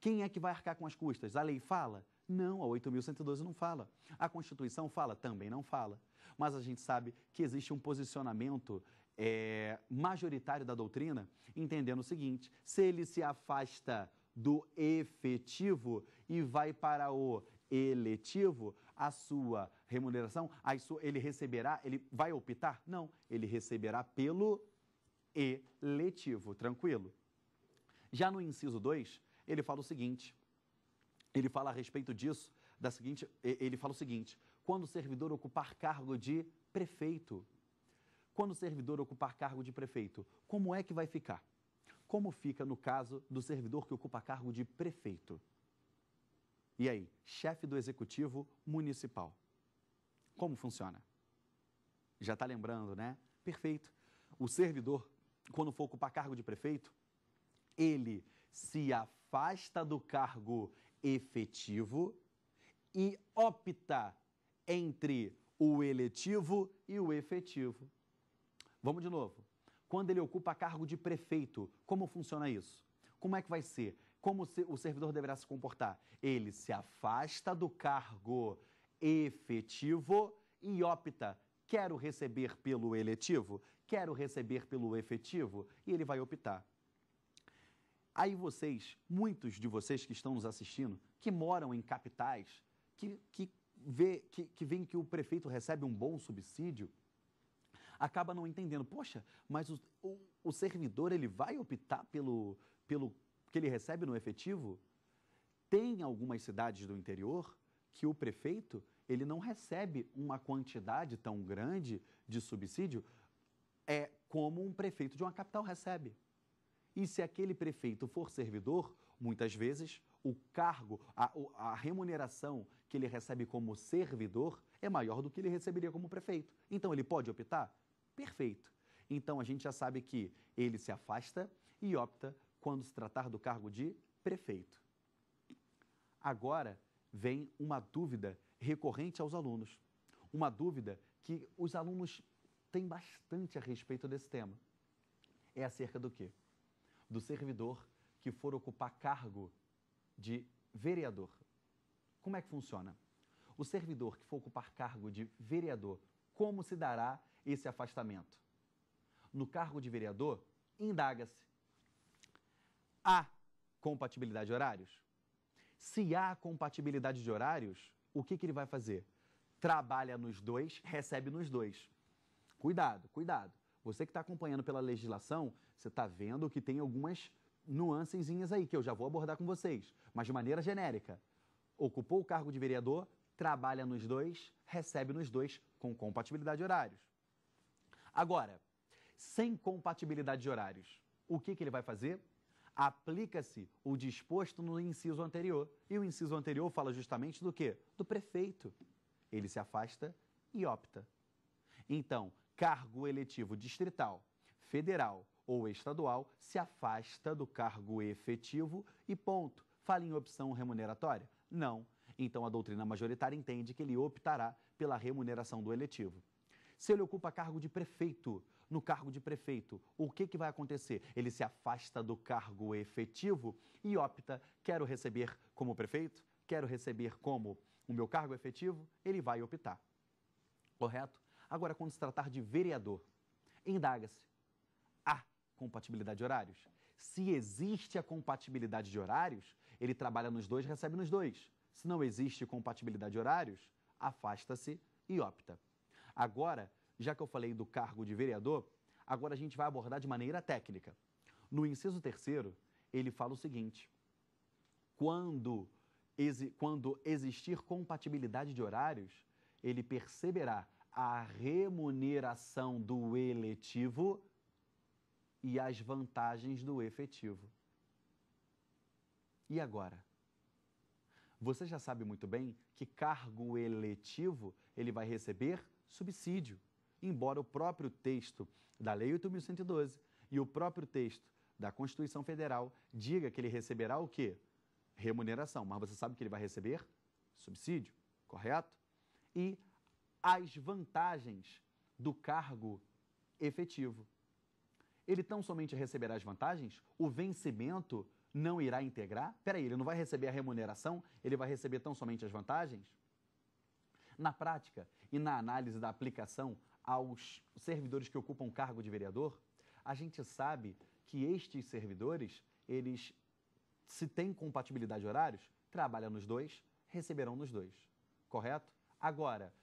Quem é que vai arcar com as custas? A lei fala? Não, a 8.112 não fala. A Constituição fala? Também não fala. Mas a gente sabe que existe um posicionamento é, majoritário da doutrina, entendendo o seguinte: se ele se afasta do efetivo e vai para o eletivo, a sua remuneração, a sua, ele receberá, ele vai optar? Não, ele receberá pelo eletivo, tranquilo. Já no inciso 2, ele fala o seguinte: ele fala a respeito disso, da seguinte, ele fala o seguinte: quando o servidor ocupar cargo de prefeito, quando o servidor ocupar cargo de prefeito, como é que vai ficar? Como fica no caso do servidor que ocupa cargo de prefeito? E aí, chefe do executivo municipal. Como funciona? Já está lembrando, né? Perfeito. O servidor, quando for ocupar cargo de prefeito, ele se afasta do cargo efetivo e opta entre o eletivo e o efetivo. Vamos de novo. Quando ele ocupa cargo de prefeito, como funciona isso? Como é que vai ser? Como o servidor deverá se comportar? Ele se afasta do cargo efetivo e opta quero receber pelo eletivo, quero receber pelo efetivo, e ele vai optar. Aí vocês, muitos de vocês que estão nos assistindo, que moram em capitais, que, que, vê, que, que veem que o prefeito recebe um bom subsídio, acaba não entendendo. Poxa, mas o, o, o servidor ele vai optar pelo, pelo que ele recebe no efetivo? Tem algumas cidades do interior que o prefeito ele não recebe uma quantidade tão grande de subsídio é como um prefeito de uma capital recebe. E se aquele prefeito for servidor, muitas vezes o cargo, a, a, remuneração que ele recebe como servidor é maior do que ele receberia como prefeito. Então ele pode optar? perfeito. Então a gente já sabe que ele se afasta e opta quando se tratar do cargo de prefeito. Agora vem uma dúvida recorrente aos alunos, uma dúvida que os alunos têm bastante a respeito desse tema. É acerca do quê? Do servidor que for ocupar cargo de vereador. Como é que funciona? O servidor que for ocupar cargo de vereador, como se dará esse afastamento. No cargo de vereador, indaga-se: há compatibilidade de horários? Se há compatibilidade de horários, o que, que ele vai fazer? Trabalha nos dois, recebe nos dois. Cuidado, cuidado. Você que está acompanhando pela legislação, você está vendo que tem algumas nuancezinhas aí que eu já vou abordar com vocês, mas de maneira genérica. Ocupou o cargo de vereador, trabalha nos dois, recebe nos dois com compatibilidade de horários. Agora, sem compatibilidade de horários, o que, que ele vai fazer? Aplica-se o disposto no inciso anterior. E o inciso anterior fala justamente do quê? Do prefeito. Ele se afasta e opta. Então, cargo eletivo distrital, federal ou estadual se afasta do cargo efetivo e ponto. Fala em opção remuneratória? Não. Então, a doutrina majoritária entende que ele optará pela remuneração do eletivo. Se ele ocupa cargo de prefeito, no cargo de prefeito, o que, que vai acontecer? Ele se afasta do cargo efetivo e opta, quero receber como prefeito, quero receber como o meu cargo efetivo, ele vai optar. Correto? Agora, quando se tratar de vereador, indaga-se, há compatibilidade de horários? Se existe a compatibilidade de horários, ele trabalha nos dois, recebe nos dois. Se não existe compatibilidade de horários, afasta-se e opta. Agora, já que eu falei do cargo de vereador, agora a gente vai abordar de maneira técnica. No inciso terceiro, ele fala o seguinte: quando, exi quando existir compatibilidade de horários, ele perceberá a remuneração do eletivo e as vantagens do efetivo. E agora? Você já sabe muito bem que cargo eletivo ele vai receber subsídio, embora o próprio texto da Lei 8.112 e o próprio texto da Constituição Federal diga que ele receberá o quê? Remuneração, mas você sabe que ele vai receber subsídio, correto? E as vantagens do cargo efetivo. Ele tão somente receberá as vantagens? O vencimento não irá integrar? Peraí, ele não vai receber a remuneração? Ele vai receber tão somente as vantagens? Na prática, e na análise da aplicação aos servidores que ocupam cargo de vereador, a gente sabe que estes servidores, eles, se têm compatibilidade de horários, trabalham nos dois, receberão nos dois, correto? Agora,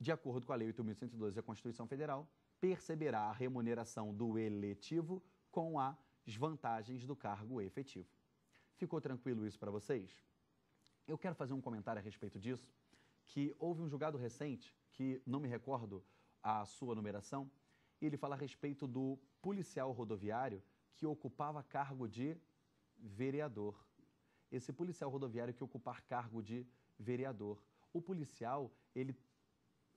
de acordo com a Lei 8.112 da Constituição Federal, perceberá a remuneração do eletivo com as vantagens do cargo efetivo. Ficou tranquilo isso para vocês? Eu quero fazer um comentário a respeito disso que houve um julgado recente, que não me recordo a sua numeração, e ele fala a respeito do policial rodoviário que ocupava cargo de vereador. Esse policial rodoviário que ocupar cargo de vereador. O policial, ele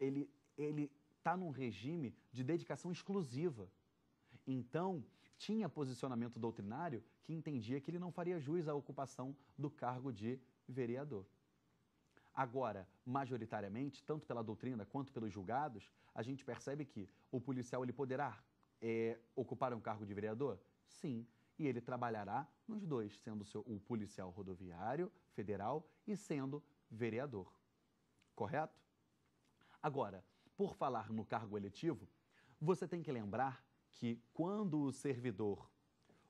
ele ele tá num regime de dedicação exclusiva. Então, tinha posicionamento doutrinário que entendia que ele não faria jus à ocupação do cargo de vereador. Agora, majoritariamente, tanto pela doutrina quanto pelos julgados, a gente percebe que o policial ele poderá é, ocupar um cargo de vereador? Sim. E ele trabalhará nos dois, sendo seu, o policial rodoviário federal e sendo vereador. Correto? Agora, por falar no cargo eletivo, você tem que lembrar que quando o servidor,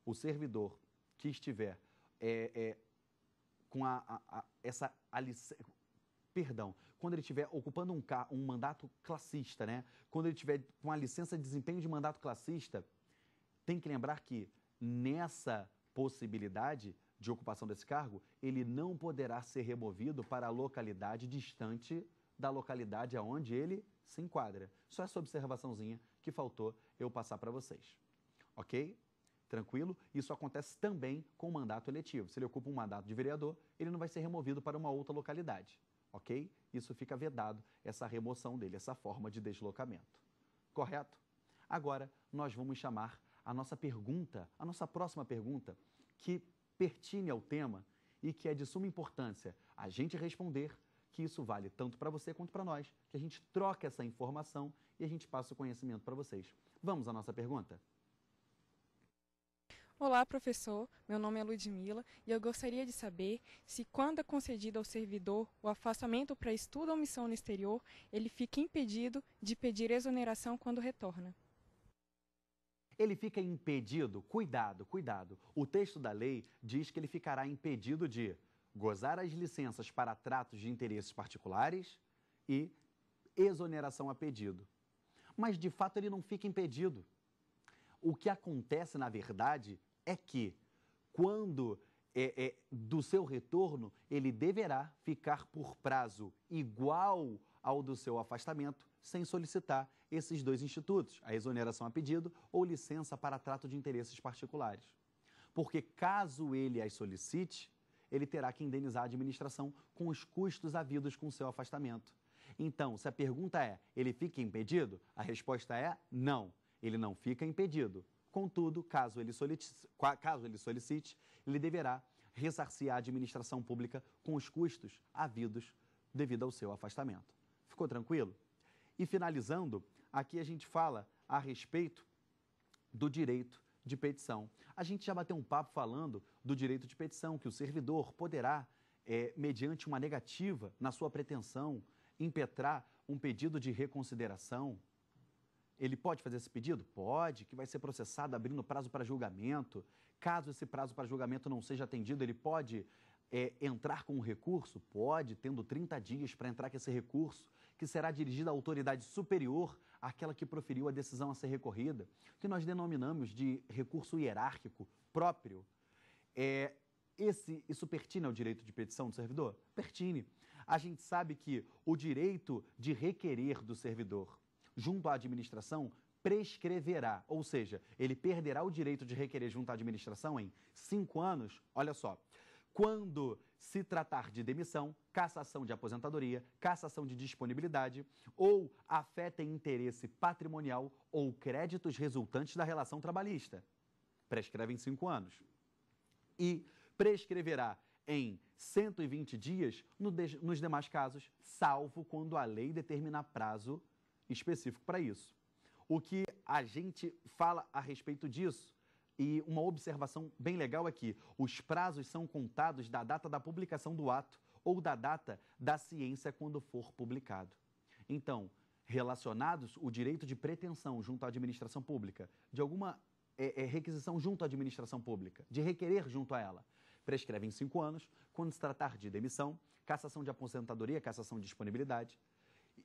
o servidor que estiver é, é, com a, a, a, essa perdão, quando ele estiver ocupando um, um mandato classista, né? quando ele estiver com a licença de desempenho de mandato classista, tem que lembrar que nessa possibilidade de ocupação desse cargo, ele não poderá ser removido para a localidade distante da localidade aonde ele se enquadra. Só essa observaçãozinha que faltou eu passar para vocês. Ok? Tranquilo? Isso acontece também com o mandato eletivo. Se ele ocupa um mandato de vereador, ele não vai ser removido para uma outra localidade ok? Isso fica vedado, essa remoção dele, essa forma de deslocamento. Correto? Agora, nós vamos chamar a nossa pergunta, a nossa próxima pergunta, que pertine ao tema e que é de suma importância a gente responder, que isso vale tanto para você quanto para nós, que a gente troca essa informação e a gente passa o conhecimento para vocês. Vamos à nossa pergunta? Olá, professor. Meu nome é Ludmila e eu gostaria de saber se, quando é concedido ao servidor o afastamento para estudo ou missão no exterior, ele fica impedido de pedir exoneração quando retorna. Ele fica impedido? Cuidado, cuidado. O texto da lei diz que ele ficará impedido de gozar as licenças para tratos de interesses particulares e exoneração a pedido. Mas, de fato, ele não fica impedido. O que acontece, na verdade, é que, quando é, é, do seu retorno, ele deverá ficar por prazo igual ao do seu afastamento, sem solicitar esses dois institutos, a exoneração a pedido ou licença para trato de interesses particulares. Porque caso ele as solicite, ele terá que indenizar a administração com os custos havidos com seu afastamento. Então, se a pergunta é, ele fica impedido? A resposta é não, ele não fica impedido. Contudo, caso ele solicite, caso ele, solicite ele deverá ressarcir a administração pública com os custos havidos devido ao seu afastamento. Ficou tranquilo? E finalizando, aqui a gente fala a respeito do direito de petição. A gente já bateu um papo falando do direito de petição, que o servidor poderá, é, mediante uma negativa na sua pretensão, impetrar um pedido de reconsideração ele pode fazer esse pedido? Pode, que vai ser processado abrindo prazo para julgamento. Caso esse prazo para julgamento não seja atendido, ele pode é, entrar com um recurso? Pode, tendo 30 dias para entrar com esse recurso, que será dirigido à autoridade superior àquela que proferiu a decisão a ser recorrida, que nós denominamos de recurso hierárquico próprio. É, esse, isso pertine ao direito de petição do servidor? Pertine. A gente sabe que o direito de requerer do servidor junto à administração prescreverá, ou seja, ele perderá o direito de requerer junto à administração em cinco anos. Olha só, quando se tratar de demissão, cassação de aposentadoria, cassação de disponibilidade ou afetem interesse patrimonial ou créditos resultantes da relação trabalhista. Prescreve em cinco anos. E prescreverá em 120 dias no de, nos demais casos, salvo quando a lei determinar prazo específico para isso. O que a gente fala a respeito disso e uma observação bem legal aqui: é os prazos são contados da data da publicação do ato ou da data da ciência quando for publicado. Então, relacionados o direito de pretensão junto à administração pública, de alguma é, é, requisição junto à administração pública, de requerer junto a ela. prescrevem cinco anos, quando se tratar de demissão, cassação de aposentadoria, cassação de disponibilidade,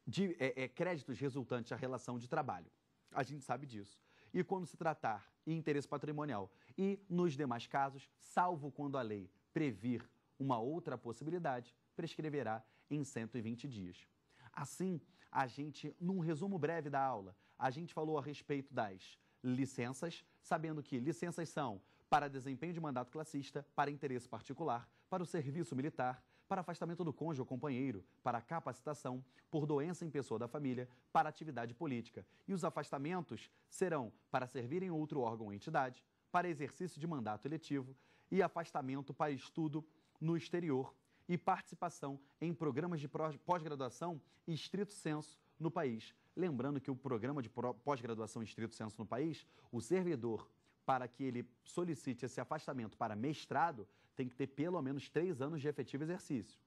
de é, é, créditos resultantes à relação de trabalho. A gente sabe disso. E quando se tratar de interesse patrimonial e nos demais casos, salvo quando a lei previr uma outra possibilidade, prescreverá em 120 dias. Assim, a gente, num resumo breve da aula, a gente falou a respeito das licenças, sabendo que licenças são para desempenho de mandato classista, para interesse particular, para o serviço militar, para afastamento do cônjuge ou companheiro, para capacitação, por doença em pessoa da família, para atividade política. E os afastamentos serão para servir em outro órgão ou entidade, para exercício de mandato eletivo e afastamento para estudo no exterior e participação em programas de pós-graduação estrito senso no país. Lembrando que o programa de pós-graduação estrito senso no país, o servidor, para que ele solicite esse afastamento para mestrado, tem que ter pelo menos três anos de efetivo exercício,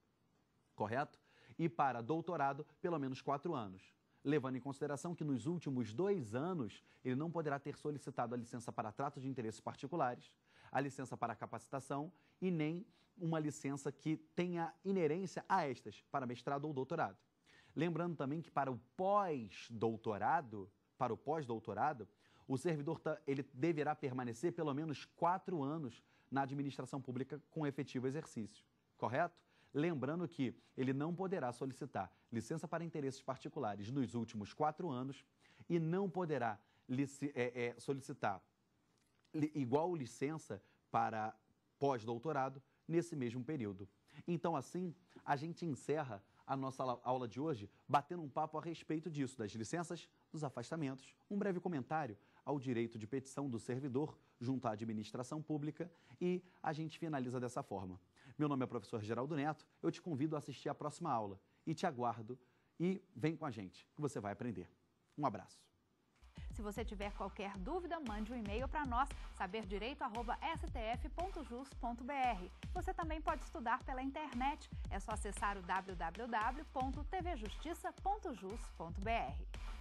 correto? E para doutorado, pelo menos quatro anos, levando em consideração que nos últimos dois anos ele não poderá ter solicitado a licença para trato de interesses particulares, a licença para capacitação e nem uma licença que tenha inerência a estas, para mestrado ou doutorado. Lembrando também que para o pós-doutorado, para o pós-doutorado, o servidor ele deverá permanecer pelo menos quatro anos na administração pública com efetivo exercício. Correto? Lembrando que ele não poderá solicitar licença para interesses particulares nos últimos quatro anos e não poderá é, é, solicitar igual licença para pós-doutorado nesse mesmo período. Então, assim, a gente encerra a nossa aula de hoje batendo um papo a respeito disso, das licenças, dos afastamentos, um breve comentário ao direito de petição do servidor junto à administração pública e a gente finaliza dessa forma. Meu nome é professor Geraldo Neto, eu te convido a assistir a próxima aula e te aguardo e vem com a gente que você vai aprender. Um abraço. Se você tiver qualquer dúvida, mande um e-mail para nós, saberdireito.stf.jus.br. Você também pode estudar pela internet. É só acessar o www.tvjustiça.jus.br.